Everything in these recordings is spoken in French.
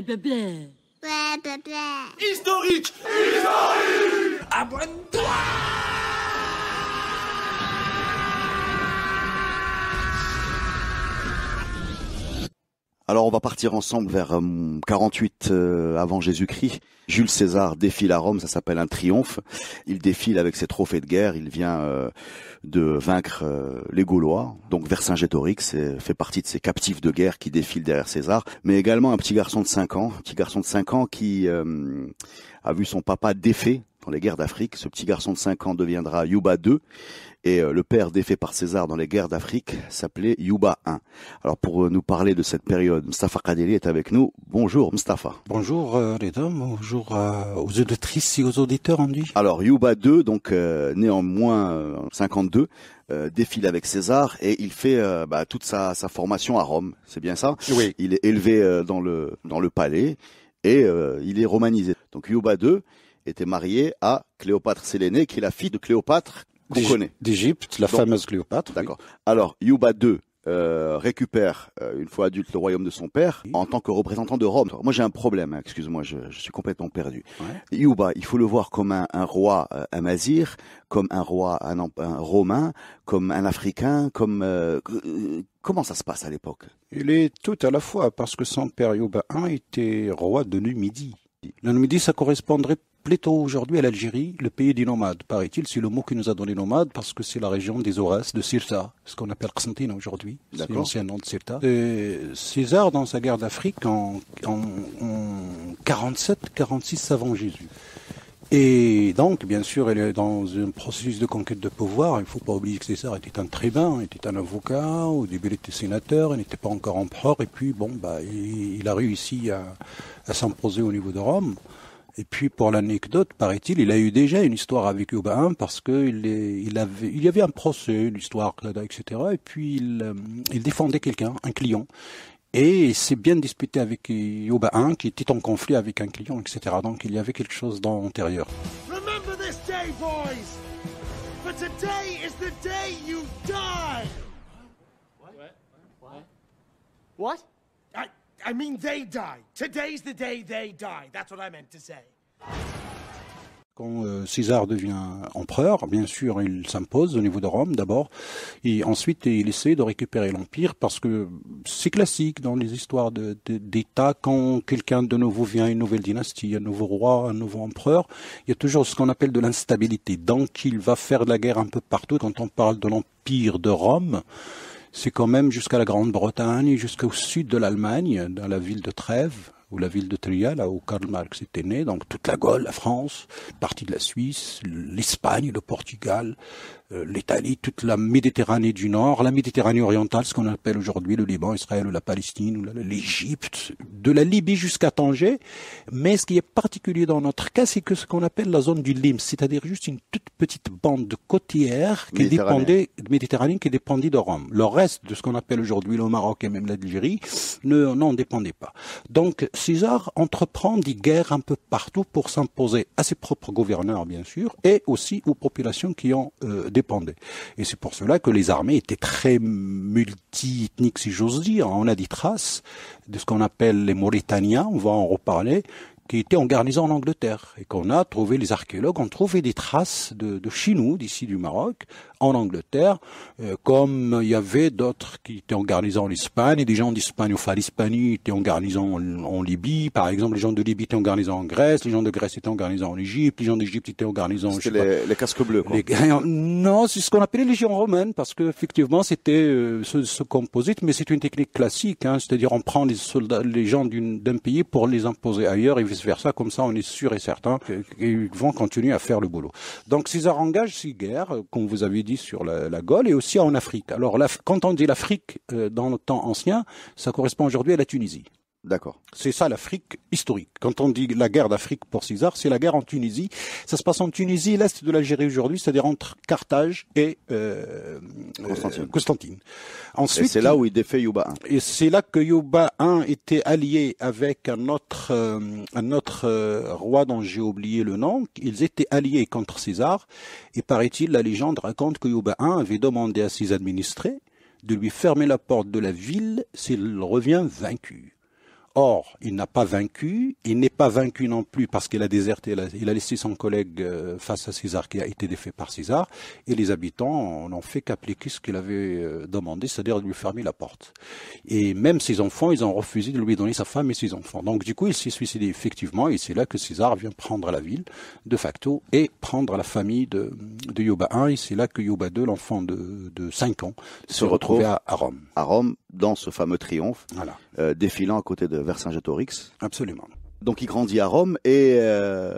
bébé. Ouais, Historique. Historique. Abonne-toi. Alors on va partir ensemble vers 48 euh, euh, avant Jésus-Christ. Jules César défile à Rome, ça s'appelle un triomphe. Il défile avec ses trophées de guerre, il vient euh, de vaincre les Gaulois. Donc Vercingétorix fait partie de ces captifs de guerre qui défilent derrière César, mais également un petit garçon de 5 ans, petit garçon de 5 ans qui a vu son papa défait dans les guerres d'Afrique. Ce petit garçon de 5 ans deviendra Yuba II et euh, le père défait par César dans les guerres d'Afrique s'appelait Yuba I. Alors pour euh, nous parler de cette période, Mustafa Kadeli est avec nous. Bonjour Mustafa. Bonjour les euh, hommes, bonjour aux auditrices et aux auditeurs en Alors Yuba II, donc né en moins 52, défile avec César et il fait bah, toute sa, formation à Rome, c'est bien ça Oui. Il est élevé dans, le, dans le palais et il est romanisé. Donc Yuba II, était marié à Cléopâtre Sélénée, qui est la fille de Cléopâtre qu'on connaît. D'Égypte, la fameuse Cléopâtre. D'accord. Alors, Yuba II euh, récupère, euh, une fois adulte, le royaume de son père en tant que représentant de Rome. Moi, j'ai un problème, hein, excuse-moi, je, suis complètement perdu. Yuba, il faut le voir comme un, roi, euh, un mazir, comme un roi, un, un romain, comme un africain, comme... comment ça se passe à l'époque Il est tout à la fois, parce que son père Yuba I était roi de Numidie. La Numidie, ça correspondrait plutôt aujourd'hui à l'Algérie, le pays des nomades, paraît-il. C'est le mot qui nous a donné nomade parce que c'est la région des Horaces, de Sirta, ce qu'on appelle Constantine aujourd'hui. C'est l'ancien nom de Sirta. César, dans sa guerre d'Afrique, en, 47-46 avant Jésus. Et donc, bien sûr, elle est dans un processus de conquête de pouvoir. Il ne faut pas oublier que César était un tribun, était un avocat, au début il était sénateur, il n'était pas encore empereur, et puis bon, bah, il, a réussi à, à s'imposer au niveau de Rome. Et puis pour l'anecdote, paraît-il, il a eu déjà une histoire avec Yoba1 parce que il, avait, il y avait un procès, une histoire, etc. Et puis euh, il, défendait quelqu'un, un client. Et il s'est bien disputé avec Yoba1, qui était en conflit avec un client, etc. Donc il y avait quelque chose d'antérieur. l'intérieur. Quand César devient empereur, bien sûr, il s'impose au niveau de Rome d'abord, et ensuite il essaie de récupérer l'empire parce que c'est classique dans les histoires d'État quand quelqu'un de nouveau vient, une nouvelle dynastie, un nouveau roi, un nouveau empereur, il y a toujours ce qu'on appelle de l'instabilité. Donc il va faire de la guerre un peu partout. Quand on parle de l'empire de Rome, c'est quand même jusqu'à la Grande-Bretagne, jusqu'au sud de l'Allemagne, dans la ville de Trèves, ou la ville de Trier, là où Karl Marx était né, donc toute la Gaule, la France, partie de la Suisse, l'Espagne, le Portugal, euh, l'Italie, toute la Méditerranée du Nord, la Méditerranée orientale, ce qu'on appelle aujourd'hui le Liban, Israël la Palestine l'Égypte, de la Libye jusqu'à Tanger. Mais ce qui est particulier dans notre cas, c'est que ce qu'on appelle la zone du Lim, c'est-à-dire juste une toute petite bande côtière qui dépendait méditerranée qui dépendait de Rome. Le reste de ce qu'on appelle aujourd'hui le Maroc et même l'Algérie ne n'en dépendait pas. Donc César entreprend des guerres un peu partout pour s'imposer à ses propres gouverneurs bien sûr et aussi aux populations qui ont euh, des et c'est pour cela que les armées étaient très multi-ethniques, si j'ose dire. On a des traces de ce qu'on appelle les Mauritaniens, on va en reparler, qui étaient en garnison en Angleterre et qu'on a trouvé, les archéologues ont trouvé des traces de, de d'ici du Maroc en Angleterre, euh, comme il y avait d'autres qui étaient en garnison en Espagne, et des gens d'Espagne, enfin l'Espagne était en garnison en, Libye, par exemple, les gens de Libye étaient en garnison en Grèce, les gens de Grèce étaient en garnison en Égypte, les gens d'Égypte étaient en garnison... C'était les, les, casques bleus, quoi. Euh, non, c'est ce qu'on appelait les légions romaines, parce que effectivement c'était euh, ce, composite, mais c'est une technique classique, hein, c'est-à-dire on prend les soldats, les gens d'un pays pour les imposer ailleurs et vice-versa, comme ça on est sûr et certain qu'ils vont continuer à faire le boulot. Donc ces arrangages, ces guerres, comme vous avez dit, sur la, Gaule et aussi en Afrique. Alors, quand on dit l'Afrique euh, dans le temps ancien, ça correspond aujourd'hui à la Tunisie. D'accord. C'est ça l'Afrique historique. Quand on dit la guerre d'Afrique pour César, c'est la guerre en Tunisie. Ça se passe en Tunisie, l'est de l'Algérie aujourd'hui, c'est-à-dire entre Carthage et euh, euh Constantine. Ensuite, c'est là où il défait Yuba I. Et c'est là que Yuba I était allié avec un autre, euh, un autre euh, roi dont j'ai oublié le nom. Ils étaient alliés contre César. Et paraît-il, la légende raconte que Yuba I avait demandé à ses administrés de lui fermer la porte de la ville s'il revient vaincu. Or, il n'a pas vaincu, il n'est pas vaincu non plus parce qu'il a déserté, il a, laissé son collègue euh, face à César qui a été défait par César, et les habitants n'ont fait qu'appliquer ce qu'il avait euh, demandé, c'est-à-dire de lui fermer la porte. Et même ses enfants, ils ont refusé de lui donner sa femme et ses enfants. Donc du coup, il s'est suicidé effectivement, et c'est là que César vient prendre la ville de facto et prendre la famille de, de Yoba I, et c'est là que Yoba II, l'enfant de, de 5 ans, se, retrouve à Rome. À Rome, dans ce fameux triomphe, euh, défilant à côté de Vercingétorix. Absolument. Donc il grandit à Rome et euh,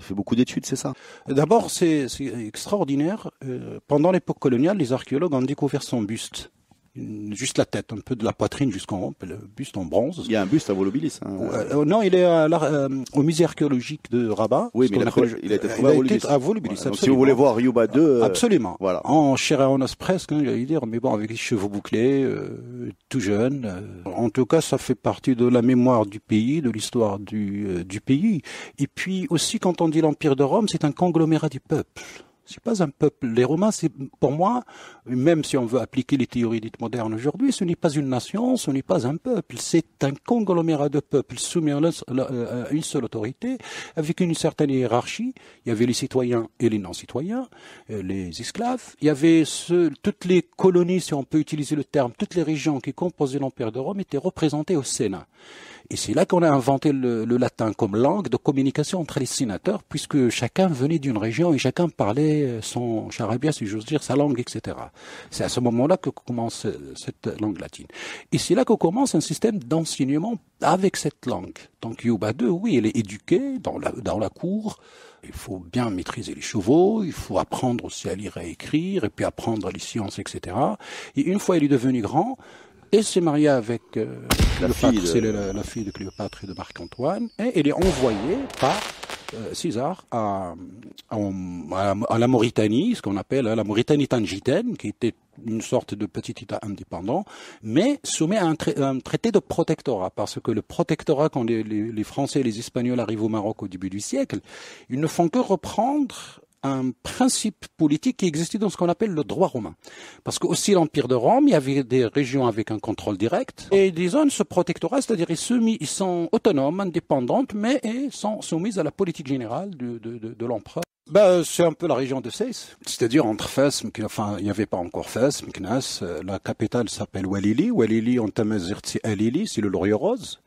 fait beaucoup d'études, c'est ça D'abord, c'est extraordinaire. Euh, pendant l'époque coloniale, les archéologues ont découvert son buste juste la tête, un peu de la poitrine jusqu'en le buste en bronze. Il y a un buste à Volubilis. Hein. Euh, non, il est à euh, au musée archéologique de Rabat. Oui, mais il a, il été euh, à Volubilis. donc si vous voulez voir Yuba II... absolument. Voilà. En chair presque, hein, j'allais dire, mais bon, avec les cheveux bouclés, tout jeune. en tout cas, ça fait partie de la mémoire du pays, de l'histoire du, du pays. Et puis aussi, quand on dit l'empire de Rome, c'est un conglomérat du peuple. C'est pas un peuple. Les Romains, c'est pour moi, même si on veut appliquer les théories dites modernes aujourd'hui, ce n'est pas une nation, ce n'est pas un peuple. C'est un conglomérat de peuples soumis à euh, une seule autorité, avec une certaine hiérarchie. Il y avait les citoyens et les non-citoyens, euh, les esclaves. Il y avait toutes les colonies, si on peut utiliser le terme, toutes les régions qui composaient l'Empire de Rome étaient représentées au Sénat. Et c'est là qu'on a inventé le latin comme langue de communication entre les sénateurs, puisque chacun venait d'une région et chacun parlait euh, son charabia, si j'ose dire, sa langue, etc. C'est à ce moment-là que commence euh, cette langue latine. Et c'est là que commence un système d'enseignement avec cette langue. Donc Yuba II, oui, elle est éduquée dans la, dans la cour. Il faut bien maîtriser les chevaux, il faut apprendre aussi à lire et à écrire, et puis apprendre les sciences, etc. Et une fois elle est devenu grand, et s'est marié avec euh, la, la, fille de Cléopâtre et de Marc-Antoine, et elle est envoyée par euh, César à, à, la Mauritanie, ce qu'on appelle euh, la Mauritanie tangitaine, qui était une sorte de petit État indépendant, mais soumis à un, traité de protectorat, parce que le protectorat, quand les, les, Français et les Espagnols arrivent au Maroc au début du siècle, ils ne font que reprendre un principe politique qui existait dans ce qu'on appelle le droit romain. Parce que aussi l'Empire de Rome, il y avait des régions avec un contrôle direct et des zones se protectorat, c'est-à-dire ils, ils sont autonomes, indépendantes, mais ils sont soumises à la politique générale de l'empereur bah, c'est un peu la région de Seyss, c'est-à-dire entre Fès, enfin il n'y avait pas encore Fès, Meknas, euh, la capitale s'appelle Walili, Walili en tamazirti Alili, c'est le laurier rose,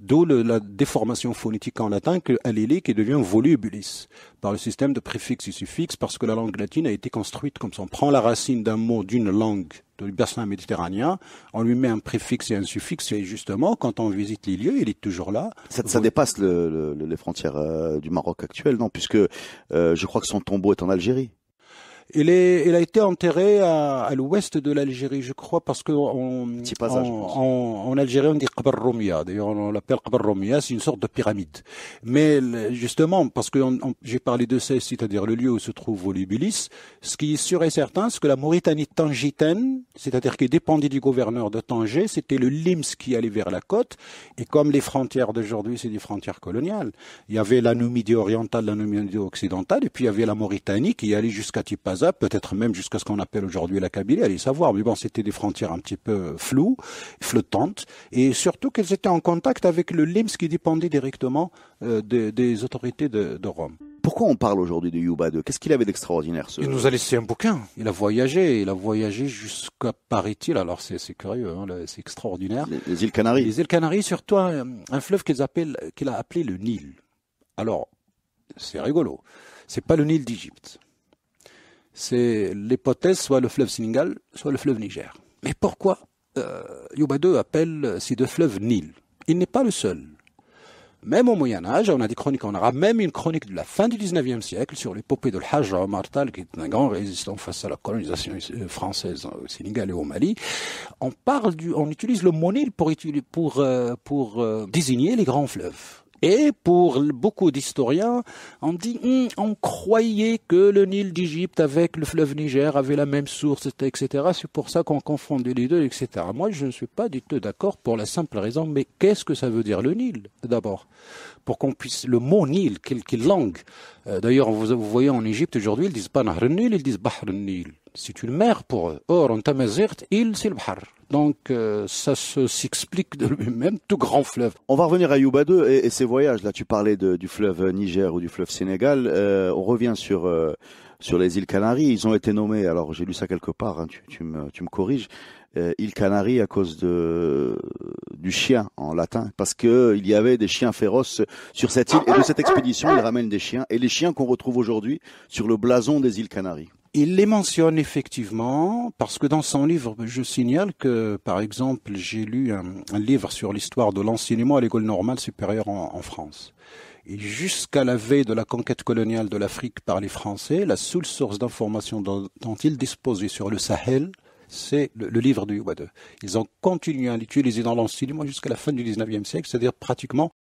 d'où la déformation phonétique en latin que Alili qui devient volubilis, par le système de préfixes et suffixes parce que la langue latine a été construite comme ça, on prend la racine d'un mot d'une langue du bassin méditerranéen, on lui met un préfixe et un suffixe, et justement, quand on visite les lieux, il est toujours là. Ça, dépasse les frontières euh, du Maroc actuel, non Puisque euh, je crois que son tombeau est en Algérie. Elle, est, il a été enterrée à, à l'ouest de l'Algérie, je crois, parce que en, en, Algérie, on dit Qabr Romia. D'ailleurs, on l'appelle Qabr c'est une sorte de pyramide. Mais justement, parce que j'ai parlé de ça, c'est-à-dire le lieu où se trouve Volubilis, ce qui est sûr et certain, c'est que la Mauritanie tangitaine, c'est-à-dire qui dépendait du gouverneur de Tanger, c'était le Lims qui allait vers la côte. Et comme les frontières d'aujourd'hui, c'est des frontières coloniales, il y avait la Numidie orientale, la Numidie occidentale, et puis il y avait la Mauritanie qui allait jusqu'à Tipaz peut-être même jusqu'à ce qu'on appelle aujourd'hui la Kabylie, allez savoir. Mais bon, c'était des frontières un petit peu floues, flottantes, et surtout qu'elles étaient en contact avec le LIMS qui dépendait directement euh, des, autorités de, Rome. Pourquoi on parle aujourd'hui de Yuba Qu'est-ce qu'il avait d'extraordinaire ce... Il nous a laissé un bouquin. Il a voyagé. Il a voyagé jusqu'à, paraît-il, alors c'est, curieux, hein, c'est extraordinaire. Les, îles Canaries. Les îles Canaries, surtout un, un fleuve qu'ils appellent, qu'il a appelé le Nil. Alors, c'est rigolo. C'est pas le Nil d'Égypte c'est l'hypothèse soit le fleuve Sénégal, soit le fleuve Niger. Mais pourquoi euh, appelle ces deux fleuves Nil Il n'est pas le seul. Même au Moyen Âge, on a des chroniques on aura même une chronique de la fin du 19e siècle sur l'épopée de Hajj Omar Martal, qui est un grand résistant face à la colonisation euh, française au Sénégal et au Mali. On parle du, on utilise le mot Nil pour, pour, euh, pour euh, désigner les grands fleuves. Et pour beaucoup d'historiens, on dit, hum, on croyait que le Nil d'Égypte avec le fleuve Niger avait la même source, etc. C'est pour ça qu'on confondait les deux, etc. Moi, je ne suis pas du tout d'accord pour la simple raison, mais qu'est-ce que ça veut dire le Nil, d'abord? Pour qu'on puisse, le mot Nil, quelle, langue? Euh, d'ailleurs, vous, voyez en Égypte aujourd'hui, ils disent pas Nahr Nil, ils disent Bahr Nil c'est une mer pour eux. Or, en Tamazight, il, c'est le Bahar. Donc, euh, ça s'explique de lui-même, tout grand fleuve. On va revenir à Yuba et, et ses voyages. Là, tu parlais du fleuve Niger ou du fleuve Sénégal. Euh, on revient sur... Euh, sur les îles Canaries, ils ont été nommés, alors j'ai lu ça quelque part, hein, tu, me, tu me corriges, euh, îles Canaries à cause de du chien en latin parce que il y avait des chiens féroces sur cette île et de cette expédition ils ramènent des chiens et les chiens qu'on retrouve aujourd'hui sur le blason des îles Canaries. Il les mentionne effectivement parce que dans son livre, je signale que, par exemple, j'ai lu un, livre sur l'histoire de l'enseignement à l'école normale supérieure en, France. Et jusqu'à la veille de la conquête coloniale de l'Afrique par les Français, la seule source d'information dont, ils disposaient sur le Sahel, c'est le, livre de Ils ont continué à l'utiliser dans l'enseignement jusqu'à la fin du 19e siècle, c'est-à-dire pratiquement